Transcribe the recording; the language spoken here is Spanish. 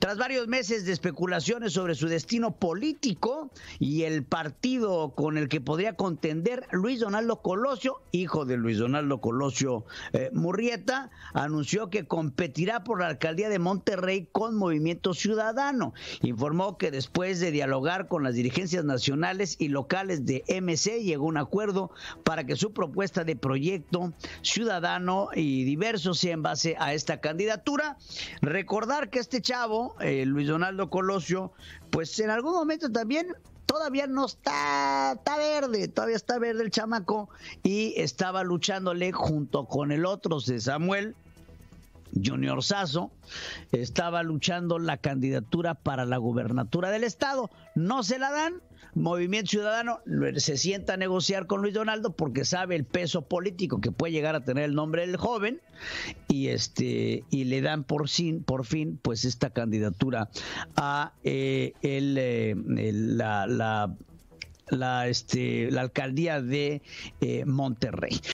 Tras varios meses de especulaciones sobre su destino político y el partido con el que podría contender Luis Donaldo Colosio, hijo de Luis Donaldo Colosio eh, Murrieta, anunció que competirá por la alcaldía de Monterrey con Movimiento Ciudadano. Informó que después de dialogar con las dirigencias nacionales y locales de MC llegó un acuerdo para que su propuesta de proyecto ciudadano y diverso sea en base a esta candidatura. Recordar que este chavo eh, Luis Donaldo Colosio, pues en algún momento también todavía no está, está verde, todavía está verde el chamaco y estaba luchándole junto con el otro, Samuel, Junior Sazo estaba luchando la candidatura para la gubernatura del estado. No se la dan. Movimiento Ciudadano se sienta a negociar con Luis Donaldo porque sabe el peso político que puede llegar a tener el nombre del joven y este y le dan por fin, por fin pues esta candidatura a eh, el, eh, la, este, la alcaldía de eh, Monterrey.